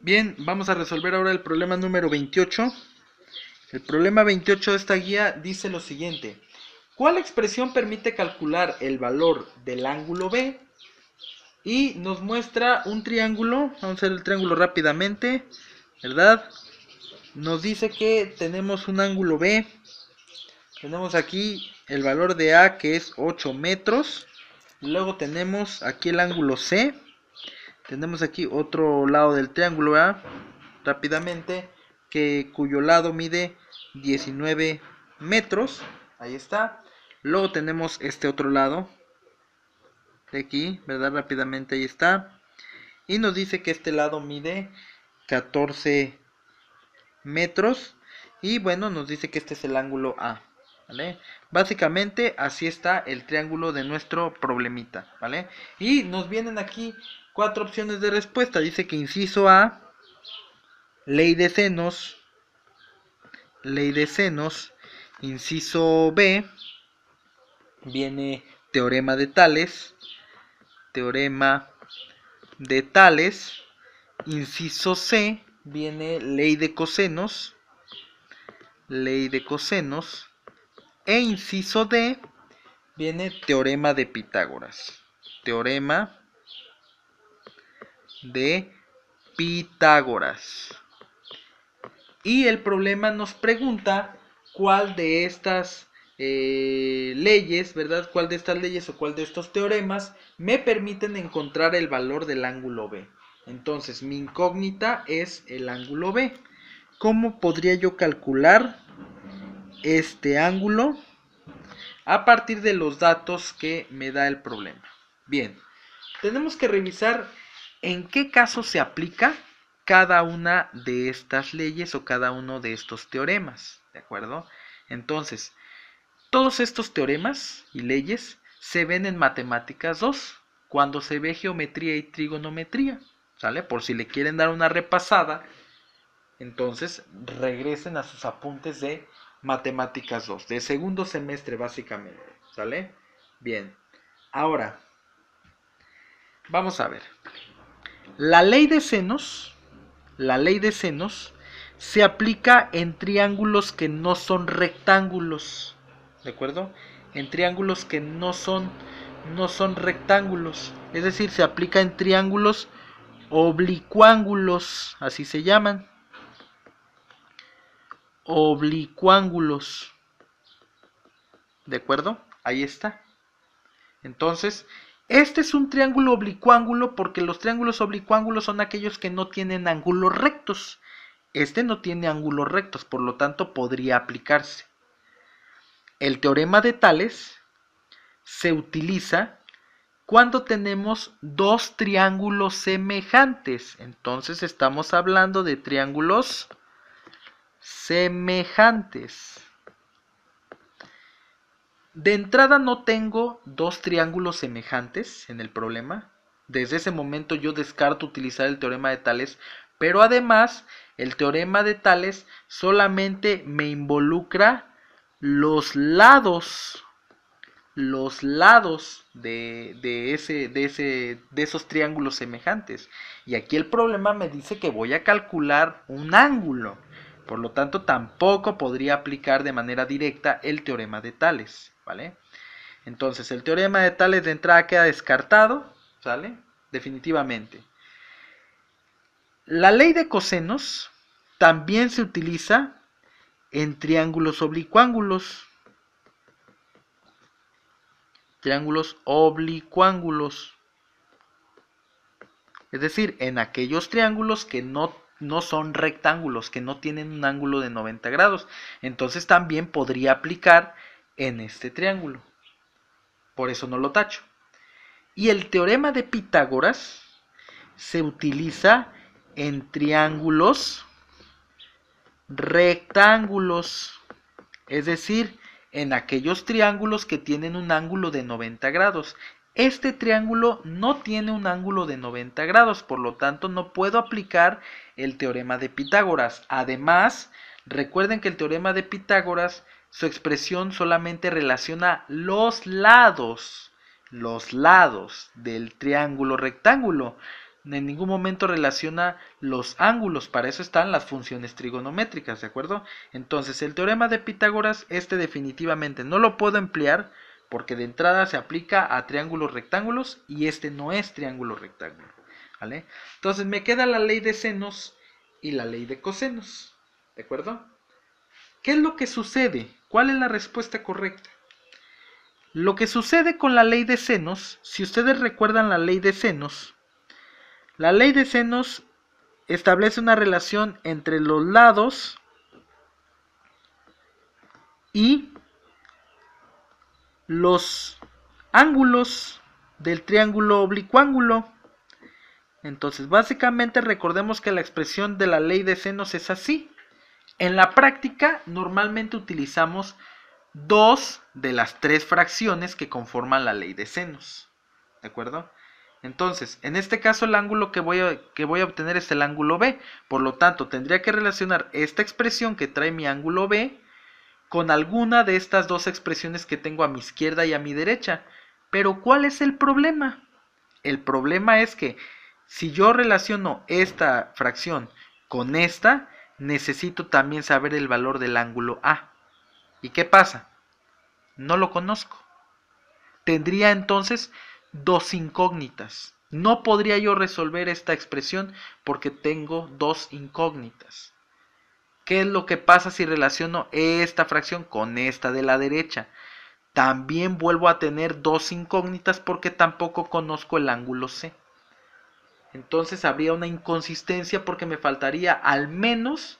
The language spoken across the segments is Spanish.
Bien, vamos a resolver ahora el problema número 28. El problema 28 de esta guía dice lo siguiente. ¿Cuál expresión permite calcular el valor del ángulo B? Y nos muestra un triángulo. Vamos a hacer el triángulo rápidamente. ¿Verdad? Nos dice que tenemos un ángulo B. Tenemos aquí el valor de A que es 8 metros. Luego tenemos aquí el ángulo C tenemos aquí otro lado del triángulo, A, Rápidamente, que cuyo lado mide 19 metros. Ahí está. Luego tenemos este otro lado. De aquí, ¿verdad? Rápidamente ahí está. Y nos dice que este lado mide 14 metros. Y bueno, nos dice que este es el ángulo A. ¿Vale? Básicamente así está el triángulo de nuestro problemita, ¿vale? Y nos vienen aquí cuatro opciones de respuesta. Dice que inciso A, ley de senos, ley de senos, inciso B, viene teorema de Tales, teorema de Tales, inciso C, viene ley de cosenos, ley de cosenos, e inciso D, viene teorema de Pitágoras, teorema de Pitágoras. Y el problema nos pregunta cuál de estas eh, leyes, ¿verdad? ¿Cuál de estas leyes o cuál de estos teoremas me permiten encontrar el valor del ángulo B? Entonces, mi incógnita es el ángulo B. ¿Cómo podría yo calcular este ángulo a partir de los datos que me da el problema? Bien, tenemos que revisar en qué caso se aplica cada una de estas leyes o cada uno de estos teoremas, ¿de acuerdo? Entonces, todos estos teoremas y leyes se ven en matemáticas 2, cuando se ve geometría y trigonometría, ¿sale? Por si le quieren dar una repasada, entonces regresen a sus apuntes de matemáticas 2, de segundo semestre básicamente, ¿sale? Bien, ahora, vamos a ver. La ley de senos, la ley de senos, se aplica en triángulos que no son rectángulos. ¿De acuerdo? En triángulos que no son, no son rectángulos. Es decir, se aplica en triángulos oblicuángulos, así se llaman. Oblicuángulos. ¿De acuerdo? Ahí está. Entonces, este es un triángulo oblicuángulo porque los triángulos oblicuángulos son aquellos que no tienen ángulos rectos. Este no tiene ángulos rectos, por lo tanto podría aplicarse. El teorema de Tales se utiliza cuando tenemos dos triángulos semejantes. Entonces estamos hablando de triángulos semejantes. De entrada no tengo dos triángulos semejantes en el problema. Desde ese momento yo descarto utilizar el teorema de Tales, pero además el teorema de Tales solamente me involucra los lados los lados de, ese, ese, de, esos triángulos semejantes. Y aquí el problema me dice que voy a calcular un ángulo. Por lo tanto, tampoco podría aplicar de manera directa el teorema de Tales, ¿vale? Entonces, el teorema de Tales de entrada queda descartado, ¿sale? Definitivamente. La ley de cosenos también se utiliza en triángulos oblicuángulos. Triángulos oblicuángulos. Es decir, en aquellos triángulos que no no son rectángulos, que no tienen un ángulo de 90 grados. Entonces también podría aplicar en este triángulo. Por eso no lo tacho. Y el teorema de Pitágoras se utiliza en triángulos rectángulos, es decir, en aquellos triángulos que tienen un ángulo de 90 grados. Este triángulo no tiene un ángulo de 90 grados, por lo tanto no puedo aplicar el teorema de Pitágoras. Además, recuerden que el teorema de Pitágoras, su expresión solamente relaciona los lados, los lados del triángulo rectángulo. En ningún momento relaciona los ángulos, para eso están las funciones trigonométricas, ¿de acuerdo? Entonces, el teorema de Pitágoras, este definitivamente no lo puedo emplear porque de entrada se aplica a triángulos rectángulos y este no es triángulo rectángulo. ¿vale? Entonces me queda la ley de senos y la ley de cosenos. ¿De acuerdo? ¿Qué es lo que sucede? ¿Cuál es la respuesta correcta? Lo que sucede con la ley de senos, si ustedes recuerdan la ley de senos, la ley de senos establece una relación entre los lados y los ángulos del triángulo oblicuángulo. Entonces, básicamente recordemos que la expresión de la ley de senos es así. En la práctica, normalmente utilizamos dos de las tres fracciones que conforman la ley de senos. ¿De acuerdo? Entonces, en este caso el ángulo que voy, a, que voy a obtener es el ángulo B. Por lo tanto, tendría que relacionar esta expresión que trae mi ángulo B con alguna de estas dos expresiones que tengo a mi izquierda y a mi derecha. Pero ¿cuál es el problema? El problema es que si yo relaciono esta fracción con esta, necesito también saber el valor del ángulo A. ¿Y qué pasa? No lo conozco. Tendría entonces dos incógnitas. No podría yo resolver esta expresión porque tengo dos incógnitas. ¿Qué es lo que pasa si relaciono esta fracción con esta de la derecha? También vuelvo a tener dos incógnitas porque tampoco conozco el ángulo C. Entonces habría una inconsistencia porque me faltaría al menos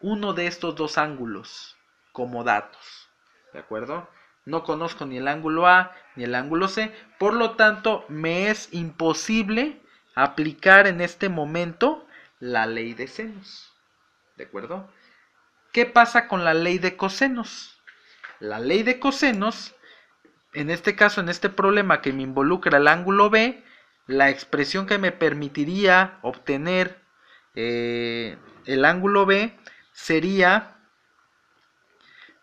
uno de estos dos ángulos como datos. ¿De acuerdo? No conozco ni el ángulo A ni el ángulo C. Por lo tanto, me es imposible aplicar en este momento la ley de senos. ¿De acuerdo? ¿Qué pasa con la ley de cosenos? La ley de cosenos, en este caso, en este problema que me involucra el ángulo B, la expresión que me permitiría obtener eh, el ángulo B sería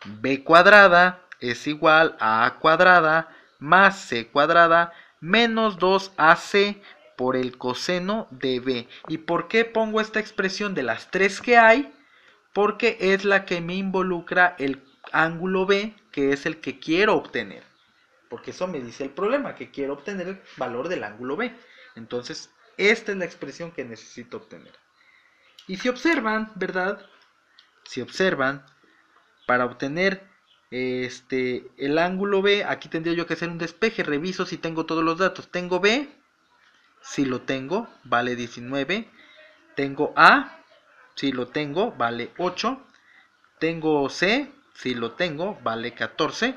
B cuadrada es igual a A cuadrada más C cuadrada menos 2AC por el coseno de B. ¿Y por qué pongo esta expresión de las tres que hay? porque es la que me involucra el ángulo B, que es el que quiero obtener. Porque eso me dice el problema, que quiero obtener el valor del ángulo B. Entonces, esta es la expresión que necesito obtener. Y si observan, ¿verdad? Si observan, para obtener este, el ángulo B, aquí tendría yo que hacer un despeje, reviso si tengo todos los datos. Tengo B, si lo tengo, vale 19. Tengo A, si lo tengo, vale 8. Tengo C, si lo tengo, vale 14.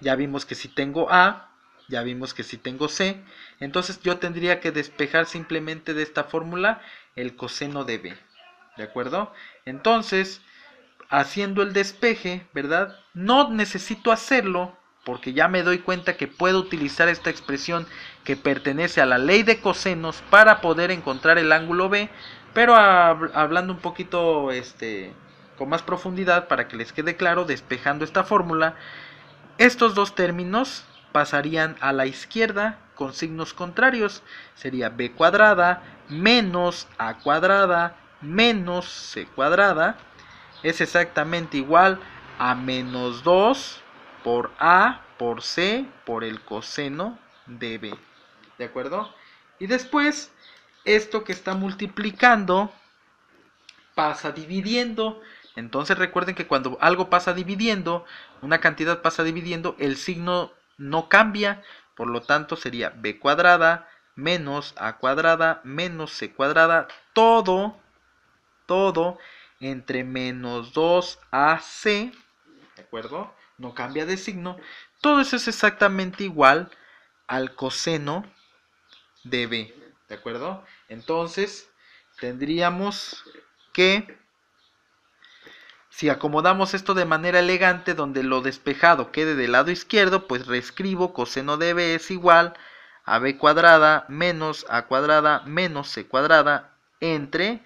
Ya vimos que si tengo A, ya vimos que si tengo C. Entonces yo tendría que despejar simplemente de esta fórmula el coseno de B. ¿De acuerdo? Entonces, haciendo el despeje, ¿verdad? No necesito hacerlo porque ya me doy cuenta que puedo utilizar esta expresión que pertenece a la ley de cosenos para poder encontrar el ángulo B pero hablando un poquito este, con más profundidad para que les quede claro, despejando esta fórmula, estos dos términos pasarían a la izquierda con signos contrarios. Sería b cuadrada menos a cuadrada menos c cuadrada. Es exactamente igual a menos 2 por a por c por el coseno de b. ¿De acuerdo? Y después esto que está multiplicando pasa dividiendo. Entonces recuerden que cuando algo pasa dividiendo, una cantidad pasa dividiendo, el signo no cambia. Por lo tanto sería b cuadrada menos a cuadrada menos c cuadrada. Todo, todo entre menos 2ac, ¿de acuerdo? No cambia de signo. Todo eso es exactamente igual al coseno de b. ¿De acuerdo? Entonces, tendríamos que, si acomodamos esto de manera elegante, donde lo despejado quede del lado izquierdo, pues reescribo coseno de b es igual a b cuadrada menos a cuadrada menos c cuadrada entre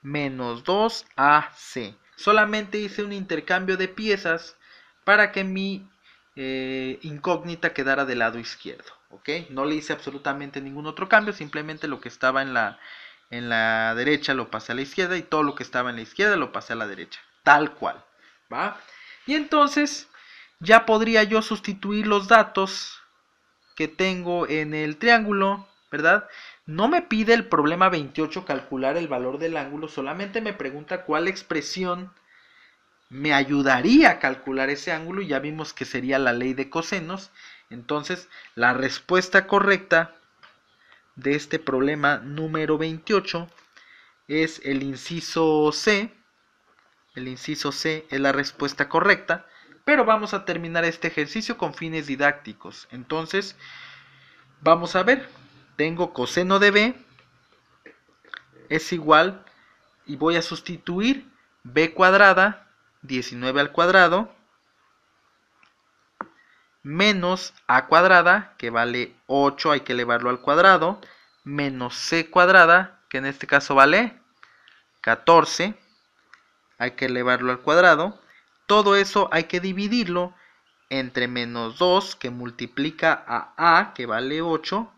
menos 2ac. Solamente hice un intercambio de piezas para que mi eh, incógnita quedara del lado izquierdo. No le hice absolutamente ningún otro cambio, simplemente lo que estaba en la, en la derecha lo pasé a la izquierda y todo lo que estaba en la izquierda lo pasé a la derecha, tal cual, ¿va? Y entonces ya podría yo sustituir los datos que tengo en el triángulo, ¿verdad? No me pide el problema 28 calcular el valor del ángulo, solamente me pregunta cuál expresión me ayudaría a calcular ese ángulo, ya vimos que sería la ley de cosenos, entonces, la respuesta correcta de este problema número 28 es el inciso C. El inciso C es la respuesta correcta, pero vamos a terminar este ejercicio con fines didácticos. Entonces, vamos a ver. Tengo coseno de B es igual y voy a sustituir B cuadrada, 19 al cuadrado, menos a cuadrada, que vale 8, hay que elevarlo al cuadrado, menos c cuadrada, que en este caso vale 14, hay que elevarlo al cuadrado. Todo eso hay que dividirlo entre menos 2, que multiplica a a, que vale 8,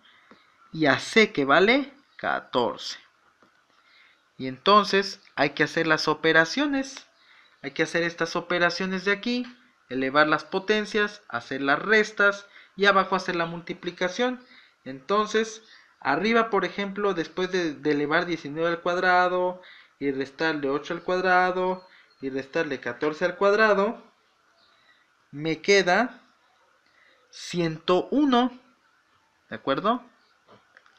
y a c, que vale 14. Y entonces hay que hacer las operaciones. Hay que hacer estas operaciones de aquí elevar las potencias, hacer las restas y abajo hacer la multiplicación. Entonces, arriba, por ejemplo, después de, elevar 19 al cuadrado y restarle 8 al cuadrado y restarle 14 al cuadrado, me queda 101. ¿De acuerdo?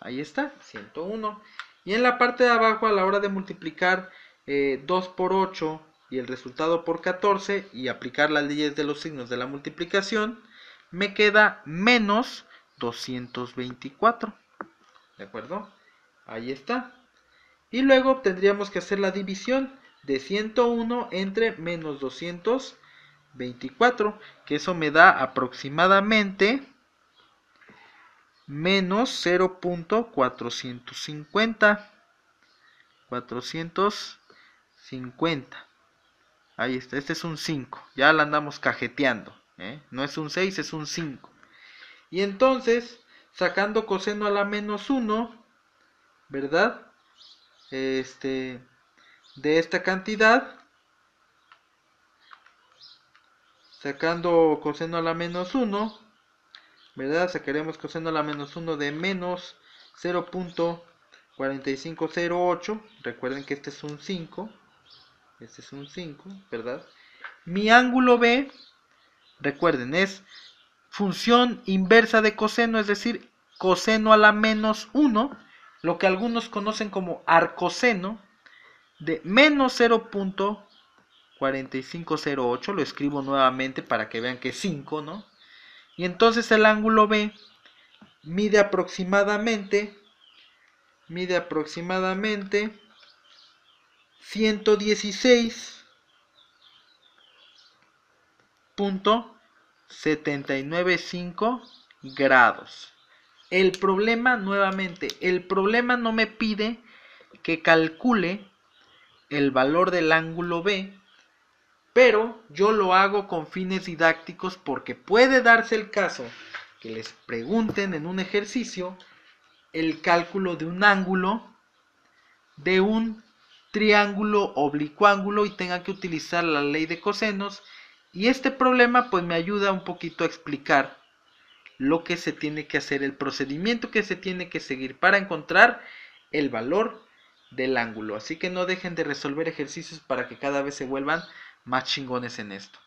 Ahí está, 101. Y en la parte de abajo, a la hora de multiplicar 2 eh, por 8 y el resultado por 14 y aplicar las leyes de los signos de la multiplicación, me queda menos 224. ¿De acuerdo? Ahí está. Y luego tendríamos que hacer la división de 101 entre menos 224, que eso me da aproximadamente menos 0.450. 450. Ahí está, este es un 5. Ya la andamos cajeteando. ¿eh? No es un 6, es un 5. Y entonces, sacando coseno a la menos 1, ¿verdad? Este, de esta cantidad, sacando coseno a la menos 1, ¿verdad? Sacaremos coseno a la menos 1 de menos 0.4508. Recuerden que este es un 5. Este es un 5, ¿verdad? Mi ángulo B, recuerden, es función inversa de coseno, es decir, coseno a la menos 1, lo que algunos conocen como arcoseno, de menos 0.4508, lo escribo nuevamente para que vean que es 5, ¿no? Y entonces el ángulo B mide aproximadamente, mide aproximadamente 116.795 grados. El problema, nuevamente, el problema no me pide que calcule el valor del ángulo B, pero yo lo hago con fines didácticos porque puede darse el caso que les pregunten en un ejercicio el cálculo de un ángulo de un triángulo oblicuángulo y tenga que utilizar la ley de cosenos y este problema pues me ayuda un poquito a explicar lo que se tiene que hacer, el procedimiento que se tiene que seguir para encontrar el valor del ángulo. Así que no dejen de resolver ejercicios para que cada vez se vuelvan más chingones en esto.